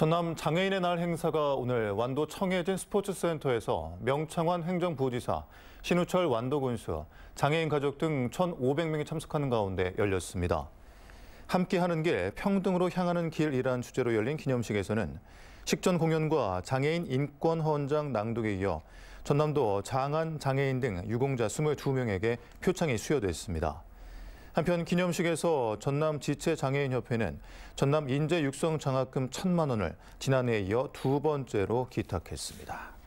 전남 장애인의 날 행사가 오늘 완도 청해진 스포츠센터에서 명창환 행정부지사, 신우철 완도군수, 장애인 가족 등 1,500명이 참석하는 가운데 열렸습니다. 함께하는 길, 평등으로 향하는 길이란 주제로 열린 기념식에서는 식전 공연과 장애인 인권 헌장 낭독에 이어 전남도 장안 장애인 등 유공자 22명에게 표창이 수여됐습니다. 한편 기념식에서 전남 지체장애인협회는 전남 인재 육성 장학금 1 천만 원을 지난해에 이어 두 번째로 기탁했습니다.